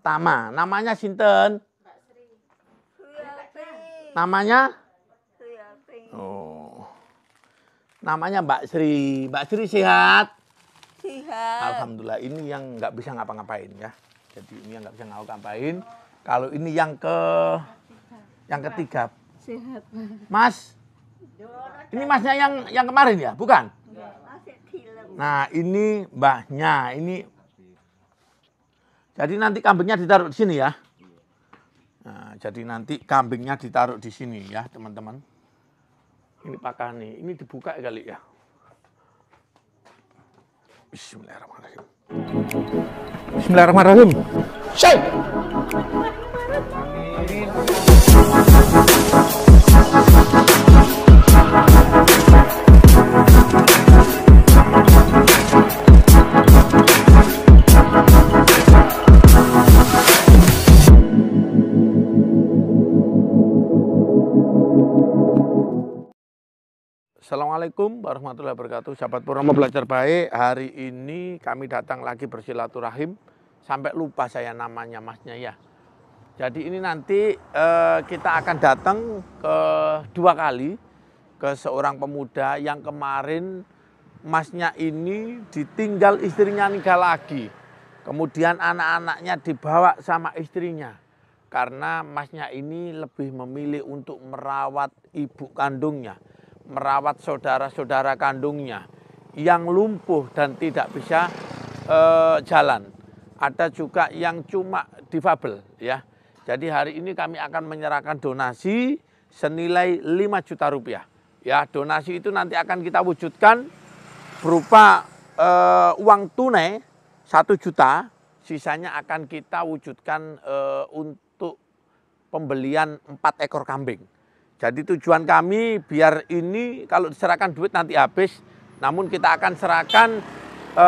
Tama. Namanya sinten? Namanya? Oh. Namanya Mbak Sri. Mbak Sri sehat? Sehat. Alhamdulillah ini yang nggak bisa ngapa-ngapain ya. Jadi ini yang nggak bisa ngapa-ngapain. Kalau ini yang ke yang ketiga. Sehat. Mas. Ini masnya yang yang kemarin ya, bukan? Nah, ini mbahnya, ini jadi nanti kambingnya ditaruh di sini ya. Nah, jadi nanti kambingnya ditaruh di sini ya teman-teman. Ini pakan nih, ini dibuka kali ya. Bismillahirrahmanirrahim. Bismillahirrahmanirrahim. Syekh. Assalamualaikum warahmatullahi wabarakatuh. Sahabat Purnomo Belajar Baik, hari ini kami datang lagi bersilaturahim. Sampai lupa saya namanya masnya ya. Jadi ini nanti eh, kita akan datang ke dua kali ke seorang pemuda yang kemarin masnya ini ditinggal istrinya nikah lagi. Kemudian anak-anaknya dibawa sama istrinya. Karena masnya ini lebih memilih untuk merawat ibu kandungnya merawat saudara-saudara kandungnya yang lumpuh dan tidak bisa e, jalan. Ada juga yang cuma difabel ya. Jadi hari ini kami akan menyerahkan donasi senilai 5 juta rupiah. Ya, donasi itu nanti akan kita wujudkan berupa e, uang tunai 1 juta, sisanya akan kita wujudkan e, untuk pembelian 4 ekor kambing. Jadi tujuan kami biar ini kalau diserahkan duit nanti habis, namun kita akan serahkan e,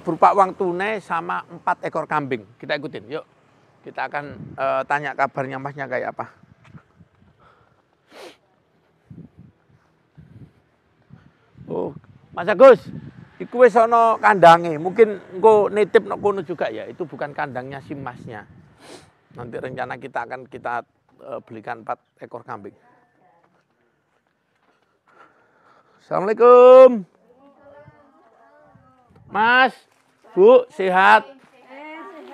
berupa uang tunai sama empat ekor kambing. Kita ikutin, yuk. Kita akan e, tanya kabarnya masnya kayak apa. Oh, Mas Agus, iku sono kandangnya. Mungkin engko nitip nek kono juga ya. Itu bukan kandangnya si masnya. Nanti rencana kita akan kita eh, belikan empat ekor kambing. Assalamualaikum. Mas, Bu, sehat?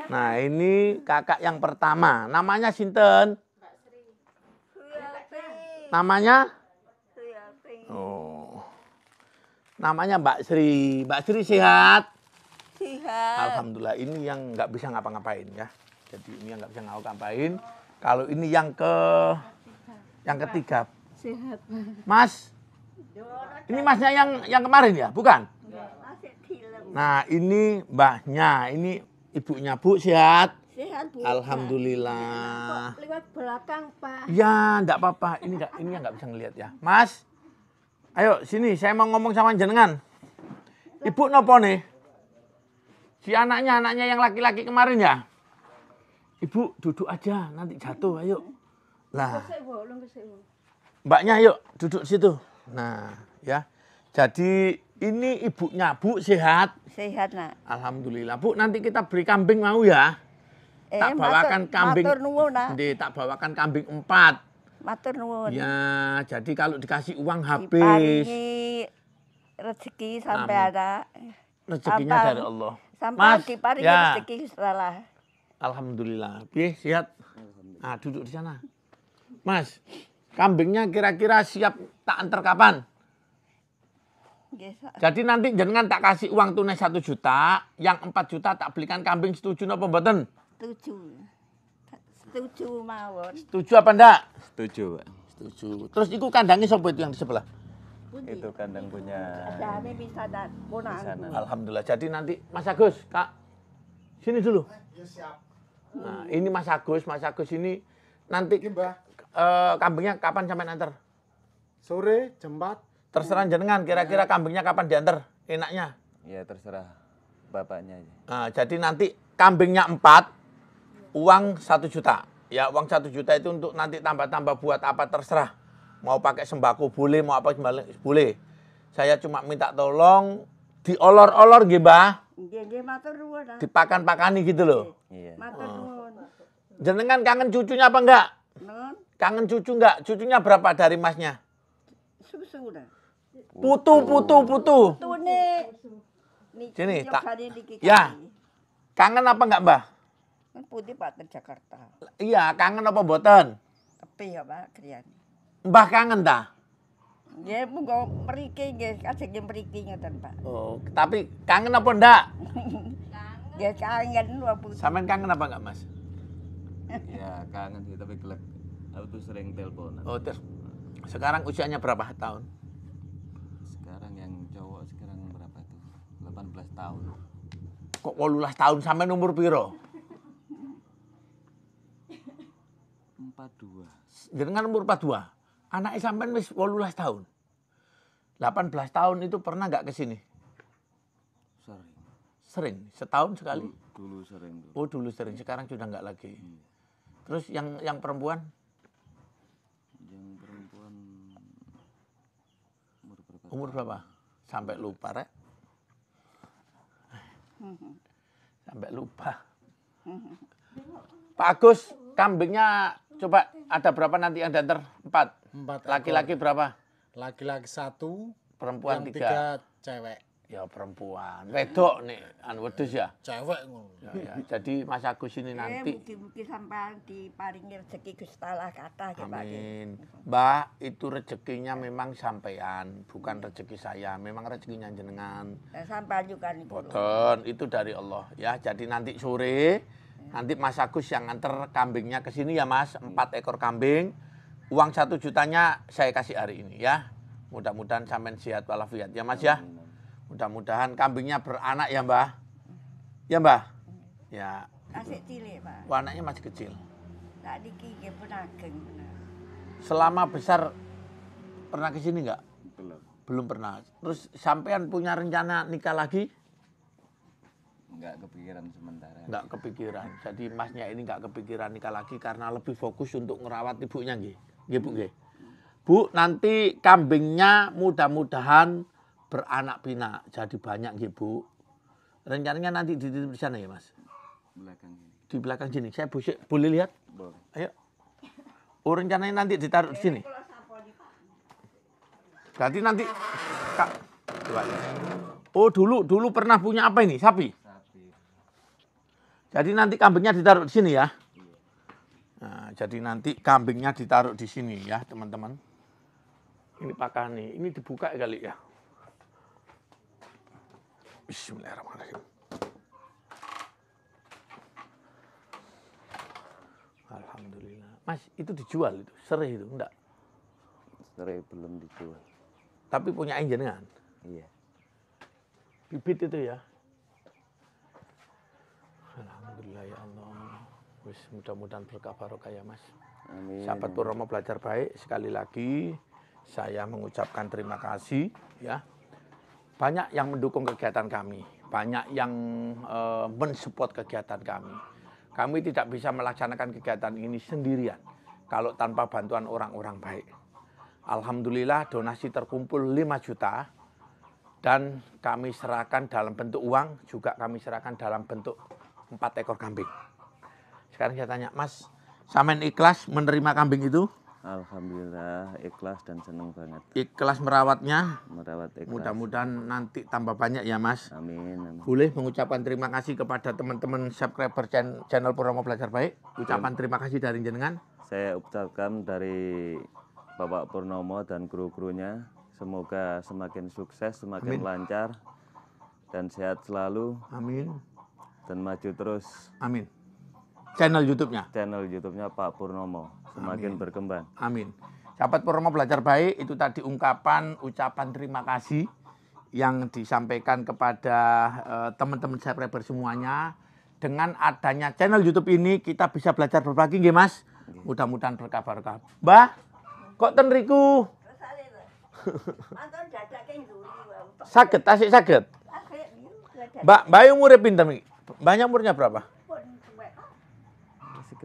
Nah, ini kakak yang pertama. Namanya Sinten? Namanya? Oh. Namanya Mbak Sri. Mbak Sri sehat? Sehat. Alhamdulillah, ini yang nggak bisa ngapa-ngapain ya. Jadi ini yang nggak bisa ngapa-ngapain. Kalau ini yang ke yang ketiga. Mas, ini masnya yang yang kemarin ya, bukan? Nah, ini mbaknya, ini ibunya Bu sehat. Sehat Bu. Alhamdulillah. Iya, lewat belakang, Pak. Ya, enggak apa-apa. Ini enggak ini enggak bisa ngelihat ya. Mas. Ayo sini, saya mau ngomong sama jenengan. Ibu nopo nih? Si anaknya, anaknya yang laki-laki kemarin ya? Ibu duduk aja, nanti jatuh, ayo. Lah. Mbaknya yuk duduk situ. Nah, ya. Jadi ini ibunya Bu sehat. Sehat, Nak. Alhamdulillah. Bu, nanti kita beri kambing mau ya? Eh, tak bawakan matur, kambing. Matur nuwun, Nak. Di, tak bawakan kambing empat. Matur nuwun. Ya, jadi kalau dikasih uang habis. rezeki sampai ada. Rezekinya Sampai, dari Allah. Sampai Mas, diparingi ya. rezeki setelah. Alhamdulillah. Piye, sehat? Alhamdulillah. Ah, duduk di sana. Mas, Kambingnya kira-kira siap tak antar kapan? Gesa. Jadi nanti jangan tak kasih uang tunai satu juta, yang empat juta tak belikan kambing setuju no mboten? Setuju. Setuju mawon. Setuju apa ndak? Setuju, Setuju. Terus itu kandangnya sobat itu yang di sebelah? Itu kandang punya. bisa Alhamdulillah. Jadi nanti Mas Agus, Kak. Sini dulu. Ya, nah, ini Mas Agus, Mas Agus ini nanti Mbak. Eh, kambingnya kapan sampai antar? Sore jam Terserah hmm. jenengan kira-kira ya. kambingnya kapan diantar enaknya. Ya terserah bapaknya aja. Nah, jadi nanti kambingnya empat, uang satu juta. Ya uang satu juta itu untuk nanti tambah-tambah buat apa terserah. Mau pakai sembako boleh, mau apa boleh. Saya cuma minta tolong diolor-olor nggih, Mbah. di Dipakan-pakani gitu loh. Iya. Oh. Jenengan kangen cucunya apa enggak? Nen. Kangen cucu enggak? Cucunya berapa dari masnya? Sudah. Putu, putu, putu. Putu nih. Sini, tak. Ya. Kangen apa enggak, mbah? Kan putih dari Jakarta. Iya, kangen apa boten? Tapi ya Pak, krian. Mbah kangen dah? Ya, monggo mriki nggih, ajeng mriki ngoten, Pak. Oh, tapi kangen apa ndak? kangen. Ya kangen lho, Sampeyan kangen apa enggak, Mas? ya, kangen sih, tapi kelek. Aku sering teleponan. Oh, ter sekarang usianya berapa tahun? Sekarang yang cowok sekarang berapa tuh? 18 tahun. Kok 18 tahun sampai umur piro? 42. Jenengan umur 42. Anaknya sampai wis 18 tahun. 18 tahun itu pernah nggak ke sini? Sering. Sering, setahun sekali. Dulu, dulu sering. Dulu. Oh, dulu sering. Sekarang sudah nggak lagi. Hmm. Terus yang yang perempuan? umur berapa? Sampai lupa, Rek. Sampai lupa. Pak Agus, kambingnya coba ada berapa nanti yang danter? Empat. Empat. Laki-laki berapa? Laki-laki satu. Perempuan yang tiga. tiga cewek ya perempuan wedok nih anu wedus ya cewek ngono ya, ya. jadi Mas Agus ini eh, nanti eh, mugi sampai di paling rezeki Gusti kata gitu. Ya, Amin Mbak itu rezekinya memang sampean bukan rezeki saya memang rezekinya jenengan eh, sampean juga nih. boten itu dari Allah ya jadi nanti sore ya. nanti Mas Agus yang nganter kambingnya ke sini ya Mas empat ekor kambing uang satu jutanya saya kasih hari ini ya mudah-mudahan sampean sehat walafiat ya Mas ya Mudah-mudahan kambingnya beranak ya Mbah. Ya Mbah? Iya. Ya. Masih cilik Pak. Anaknya masih kecil. Tak niki nggih penageng Selama besar pernah ke sini nggak? Belum. Belum pernah. Terus sampean punya rencana nikah lagi? Nggak kepikiran sementara. Nggak kepikiran. Jadi masnya ini nggak kepikiran nikah lagi karena lebih fokus untuk ngerawat ibunya nggih. Nggih Bu Bu, nanti kambingnya mudah-mudahan beranak pinak jadi banyak nggih Bu. Rencananya nanti dititip di sana ya Mas. Belakang Di belakang sini. Saya busik, boleh lihat? Boleh. Ayo. Oh rencananya nanti ditaruh di sini. Berarti nanti Kak coba ya. Oh dulu dulu pernah punya apa ini? Sapi. Jadi nanti kambingnya ditaruh di sini ya. Iya. Nah, jadi nanti kambingnya ditaruh di sini ya, teman-teman. Ini pakan nih. Ini dibuka kali ya. Bismillahirrahmanirrahim. Alhamdulillah. Mas, itu dijual itu, serih itu enggak? Serih belum dijual. Tapi punya jenengan. Iya. Bibit itu ya. Alhamdulillah ya Allah. Wis mudah-mudahan berkah barokah ya Mas. Amin. Sahabat Purnomo belajar baik sekali lagi saya mengucapkan terima kasih ya banyak yang mendukung kegiatan kami, banyak yang e, mensupport kegiatan kami. Kami tidak bisa melaksanakan kegiatan ini sendirian kalau tanpa bantuan orang-orang baik. Alhamdulillah donasi terkumpul 5 juta dan kami serahkan dalam bentuk uang, juga kami serahkan dalam bentuk empat ekor kambing. Sekarang saya tanya, Mas, Samen ikhlas menerima kambing itu? Alhamdulillah ikhlas dan senang banget. Ikhlas merawatnya. Merawat ikhlas. Mudah-mudahan nanti tambah banyak ya Mas. Amin. amin. Boleh mengucapkan terima kasih kepada teman-teman subscriber channel Purnomo Belajar Baik. Ucapan terima kasih dari jenengan. Saya ucapkan dari Bapak Purnomo dan kru-krunya. Semoga semakin sukses, semakin amin. lancar dan sehat selalu. Amin. Dan maju terus. Amin. Channel YouTube-nya. Channel YouTube-nya Pak Purnomo semakin Amin. berkembang. Amin. Sahabat Purnomo belajar baik itu tadi ungkapan ucapan terima kasih yang disampaikan kepada teman eh, teman-teman subscriber semuanya. Dengan adanya channel YouTube ini kita bisa belajar berbagi nggih Mas. Mudah-mudahan berkah berkah. Mbah, kok ten riku? Sakit, asik sakit. Iya, mbak, Mbak umurnya pinter nih. Banyak umurnya berapa?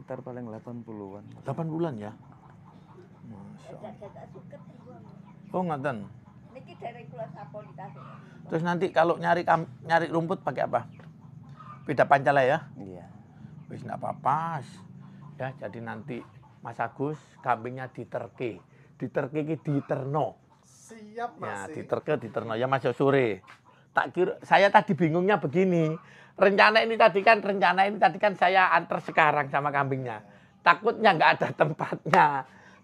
sekitar paling 80-an. 80 bulan ya? Masya Allah. Oh, ngaten. Terus nanti kalau nyari nyari rumput pakai apa? Beda pancala ya? Iya. Wis enggak apa-apa. Ya, jadi nanti Mas Agus kambingnya diterke. Diterke iki diterno. Siap, Mas. Ya, diterke diterno ya Mas Sore tak kira saya tadi bingungnya begini. Rencana ini tadi kan rencana ini tadi kan saya antar sekarang sama kambingnya. Takutnya nggak ada tempatnya.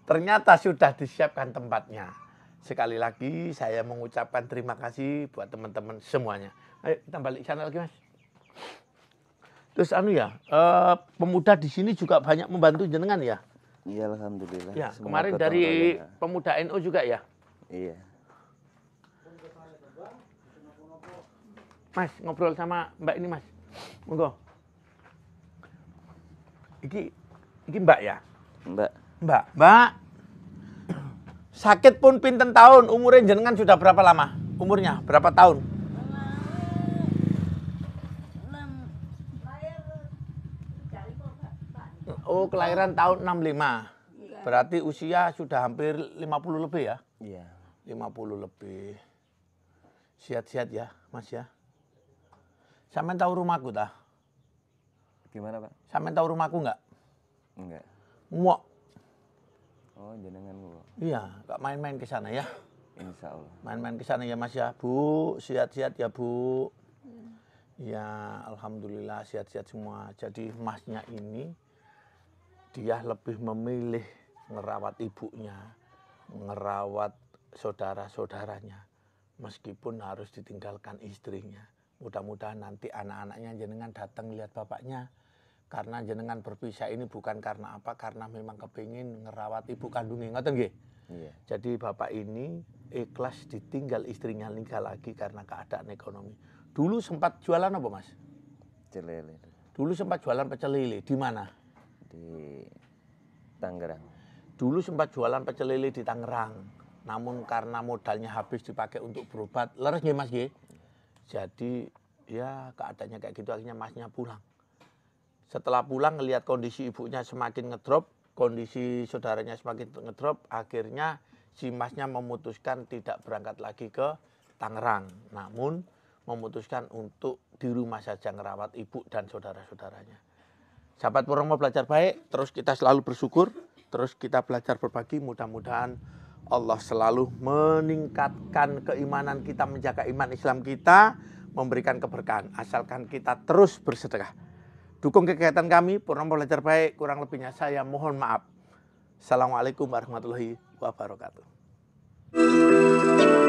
Ternyata sudah disiapkan tempatnya. Sekali lagi saya mengucapkan terima kasih buat teman-teman semuanya. Ayo kita balik sana lagi mas. Terus anu ya, eh, pemuda di sini juga banyak membantu jenengan ya. Iya alhamdulillah. Ya, kemarin dari ya. pemuda NU NO juga ya. Iya. Mas ngobrol sama Mbak ini Mas. Monggo. Iki iki Mbak ya? Mbak. Mbak. Mbak. Sakit pun pinten tahun umurnya jenengan sudah berapa lama? Umurnya berapa tahun? Oh, kelahiran tahun 65. Berarti usia sudah hampir 50 lebih ya? Iya. 50 lebih. Sehat-sehat ya, Mas ya. Sampean tahu rumahku tah? Gimana, Pak? Sampean tahu rumahku nggak? Enggak. Muak. Oh, jenengan gua. Iya, nggak main-main ke sana ya. Insya Allah. Main-main ke sana ya Mas ya. Bu, sehat-sehat ya Bu. Ya Alhamdulillah sehat-sehat semua. Jadi masnya ini, dia lebih memilih ngerawat ibunya, ngerawat saudara-saudaranya. Meskipun harus ditinggalkan istrinya mudah-mudahan nanti anak-anaknya jenengan datang lihat bapaknya karena jenengan berpisah ini bukan karena apa karena memang kepingin ngerawat ibu kandungnya ngoten nggih yeah. jadi bapak ini ikhlas ditinggal istrinya nikah lagi karena keadaan ekonomi dulu sempat jualan apa mas celili dulu sempat jualan pecel lele di mana di Tangerang dulu sempat jualan pecel lele di Tangerang namun karena modalnya habis dipakai untuk berobat leres nggih mas nggih jadi ya keadaannya kayak gitu akhirnya masnya pulang setelah pulang ngelihat kondisi ibunya semakin ngedrop kondisi saudaranya semakin ngedrop akhirnya si masnya memutuskan tidak berangkat lagi ke Tangerang namun memutuskan untuk di rumah saja ngerawat ibu dan saudara-saudaranya sahabat Purnomo belajar baik terus kita selalu bersyukur terus kita belajar berbagi mudah-mudahan Allah selalu meningkatkan keimanan kita, menjaga iman Islam kita, memberikan keberkahan. Asalkan kita terus bersedekah. Dukung kegiatan kami, Purnama Belajar Baik, kurang lebihnya saya mohon maaf. Assalamualaikum warahmatullahi wabarakatuh.